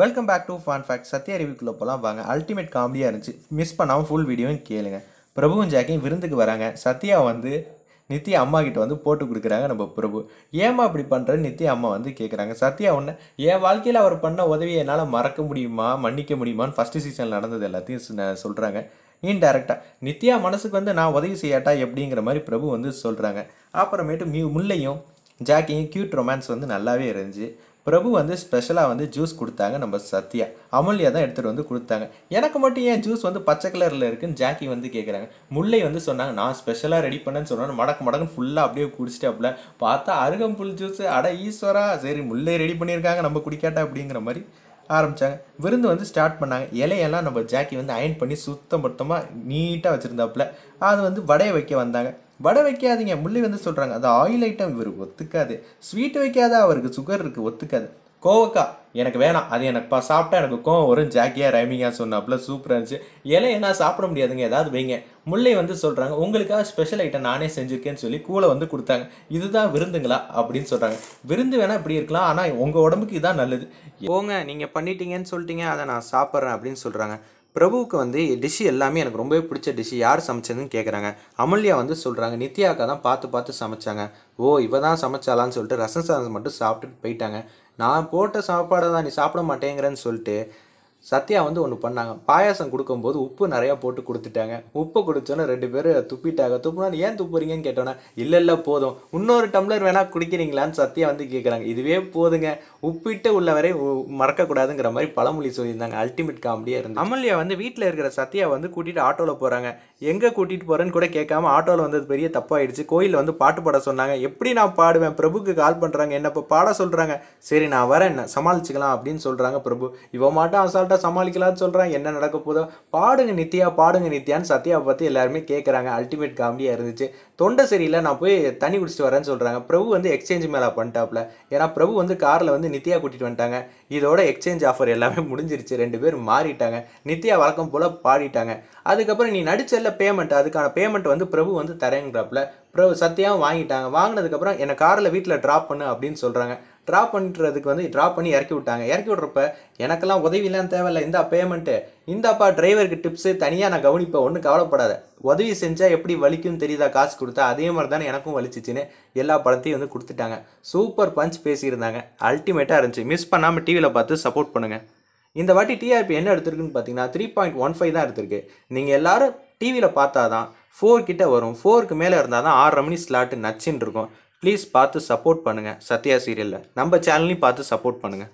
welcome back to fun fact சத்திய அறிவிக்குள்ளே போகலாம் வாங்க அல்டிமேட் காமெடியாக இருந்துச்சு மிஸ் பண்ணாமல் ஃபுல் வீடியோவும் கேளுங்க பிரபுவும் ஜாக்கியும் விருந்துக்கு வராங்க சத்யா வந்து நித்யா அம்மா கிட்ட வந்து போட்டு கொடுக்குறாங்க நம்ம பிரபு ஏமா அப்படி பண்ணுறது நித்யா அம்மா வந்து கேட்குறாங்க சத்யா ஒன்று என் வாழ்க்கையில் அவர் பண்ண உதவியை என்னால் மறக்க முடியுமா மன்னிக்க முடியுமான்னு ஃபஸ்ட்டு சீசனில் நடந்தது எல்லாத்தையும் சொல்கிறாங்க இன்டெரக்டாக நித்யா மனசுக்கு வந்து நான் உதவி செய்யாட்டா எப்படிங்கிற மாதிரி பிரபு வந்து சொல்கிறாங்க அப்புறமேட்டு மீ முல்லையும் ஜாக்கியும் க்யூட் ரொமான்ஸ் வந்து நல்லாவே இருந்துச்சு பிரபு வந்து ஸ்பெஷலாக வந்து ஜூஸ் கொடுத்தாங்க நம்ம சத்யா அமுல்யா தான் எடுத்துகிட்டு வந்து கொடுத்தாங்க எனக்கு மட்டும் ஏன் ஜூஸ் வந்து பச்சை கலரில் இருக்குன்னு ஜாக்கி வந்து கேட்குறாங்க முல்லை வந்து சொன்னாங்க நான் ஸ்பெஷலாக ரெடி பண்ணேன்னு சொன்னாங்க மடக்கு மடக்குன்னு ஃபுல்லாக அப்படியே குடிச்சிட்டு அப்படில பார்த்தா அருகம்புல் ஜூஸ் அட ஈஸ்வரா சரி முல்லை ரெடி பண்ணியிருக்காங்க நம்ம குடிக்காட்டா அப்படிங்கிற மாதிரி ஆரம்பித்தாங்க விருந்து வந்து ஸ்டார்ட் பண்ணாங்க இலையெல்லாம் நம்ம ஜாக்கி வந்து அயன் பண்ணி சுத்தம் மொத்தமாக நீட்டாக வச்சுருந்தாப்புல அது வந்து வடையை வைக்க வந்தாங்க வடை வைக்காதீங்க முள்ளி வந்து சொல்கிறாங்க அது ஆயில் ஐட்டம் இவருக்கு ஒத்துக்காது ஸ்வீட் வைக்காத அவருக்கு சுகர் இருக்குது ஒத்துக்காது கோவக்கா எனக்கு வேணாம் அது எனக்கு இப்போ சாப்பிட்டா எனக்கு கோவம் வரும் ஜாக்கியாக ரைமிங்காக சொன்னாப்புல சூப்பராக இருந்துச்சு இலை என்ன சாப்பிட முடியாதுங்க ஏதாவது வைங்க முல்லை வந்து சொல்கிறாங்க உங்களுக்காக ஸ்பெஷல் ஐட்டம் நானே செஞ்சுருக்கேன்னு சொல்லி கூலை வந்து கொடுத்தாங்க இதுதான் விருந்துங்களா அப்படின்னு சொல்கிறாங்க விருந்து வேணால் இப்படி இருக்கலாம் ஆனால் உங்கள் உடம்புக்கு இதான் நல்லது போங்க நீங்கள் பண்ணிட்டீங்கன்னு சொல்லிட்டீங்க அதை நான் சாப்பிட்றேன் அப்படின்னு சொல்கிறாங்க பிரபுவுக்கு வந்து டிஷ்ஷு எல்லாமே எனக்கு ரொம்பவே பிடிச்ச டிஷ்ஷு யார் சமைச்சதுன்னு கேட்குறாங்க அமல்யா வந்து சொல்கிறாங்க நித்யாக்கா தான் பார்த்து பார்த்து சமைச்சாங்க ஓ இவ தான் சமைச்சாலான்னு சொல்லிட்டு ரசம் சாதம் மட்டும் சாப்பிட்டுட்டு போயிட்டாங்க நான் போட்ட சாப்பாடை தான் நீ சாப்பிட மாட்டேங்கிறேன்னு சொல்லிட்டு சத்யா வந்து ஒன்று பண்ணாங்க பாயாசம் கொடுக்கும்போது உப்பு நிறையா போட்டு கொடுத்துட்டாங்க உப்பு கொடுத்தோன்னே ரெண்டு பேரும் துப்பிட்டாங்க துப்புனா ஏன் துப்புறீங்கன்னு கேட்டோன்னா இல்லை இல்லை போதும் இன்னொரு டம்ளர் வேணால் குடிக்கிறீங்களான்னு சத்யா வந்து கேட்குறாங்க இதுவே போதுங்க உப்பிட்டு உள்ள வரை மறக்கக்கூடாதுங்கிற மாதிரி பழமொழி சொல்லியிருந்தாங்க அல்டிமேட் காமெடியாக இருந்தது அமல்யா வந்து வீட்டில் இருக்கிற சத்யா வந்து கூட்டிகிட்டு ஆட்டோவில் போகிறாங்க எங்கே கூட்டிகிட்டு போகிறேன்னு கூட கேட்காம ஆட்டோவில் வந்தது பெரிய தப்பாயிடுச்சு கோயிலில் வந்து பாட்டு பாட சொன்னாங்க எப்படி நான் பாடுவேன் பிரபுக்கு கால் பண்ணுறாங்க என்னப்போ பாட சொல்கிறாங்க சரி நான் வரேன் என்ன சமாளிச்சுக்கலாம் அப்படின்னு சொல்கிறாங்க பிரபு இவன் மாட்டும் அசால்ட்டாக போட்டால் சமாளிக்கலாம்னு சொல்கிறான் என்ன நடக்க போதோ பாடுங்க நித்யா பாடுங்க நித்யான்னு சத்தியாவை பார்த்து எல்லாருமே கேட்குறாங்க அல்டிமேட் காமெடியாக இருந்துச்சு தொண்டை சரியில்லை நான் போய் தண்ணி குடிச்சிட்டு வரேன்னு சொல்கிறாங்க பிரபு வந்து எக்ஸ்சேஞ்ச் மேலே பண்ணிட்டாப்ல ஏன்னா பிரபு வந்து காரில் வந்து நித்யா கூட்டிகிட்டு வந்துட்டாங்க இதோட எக்ஸ்சேஞ்ச் ஆஃபர் எல்லாமே முடிஞ்சிருச்சு ரெண்டு பேர் மாறிட்டாங்க நித்யா வழக்கம் போல் பாடிட்டாங்க அதுக்கப்புறம் நீ நடிச்சல பேமெண்ட் அதுக்கான பேமெண்ட் வந்து பிரபு வந்து தரேங்கிறப்பல பிரபு சத்யாவும் வாங்கிட்டாங்க வாங்கினதுக்கப்புறம் என்னை காரில் வீட்டில் ட்ராப் பண்ணு அப்படின்னு சொல்கிறாங்க ட்ரா பண்ணுறதுக்கு வந்து ட்ரா பண்ணி இறக்கி விட்டாங்க இறக்கி விட்றப்ப எனக்கெல்லாம் உதவிலாம் தேவையில்லை இந்த பேமெண்ட்டு இந்தாப்பா டிரைவருக்கு டிப்ஸு தனியாக நான் கவனிப்பேன் ஒன்றும் கவலைப்படாத உதவி செஞ்சால் எப்படி வலிக்கும் தெரியுதா காசு கொடுத்தா அதே மாதிரி தானே எனக்கும் வலிச்சிச்சின்னு எல்லா படத்தையும் வந்து கொடுத்துட்டாங்க சூப்பர் பஞ்ச் பேசியிருந்தாங்க அல்டிமேட்டாக இருந்துச்சு மிஸ் பண்ணாமல் டிவியில் பார்த்து சப்போர்ட் பண்ணுங்கள் இந்த வாட்டி டிஆர்பி என்ன எடுத்திருக்குன்னு பார்த்தீங்கன்னா த்ரீ பாயிண்ட் ஒன் ஃபைவ் தான் எடுத்திருக்கு நீங்கள் எல்லோரும் டிவியில் பார்த்தா தான் ஃபோர் கிட்டே வரும் ஃபோருக்கு மேலே இருந்தால் தான் ஆறரை மணி ஸ்லாட்டு நச்சுன்னு இருக்கும் ப்ளீஸ் பார்த்து சப்போர்ட் பண்ணுங்கள் சத்யா சீரியலில் நம்ம சேனல்லையும் பார்த்து சப்போர்ட் பண்ணுங்கள்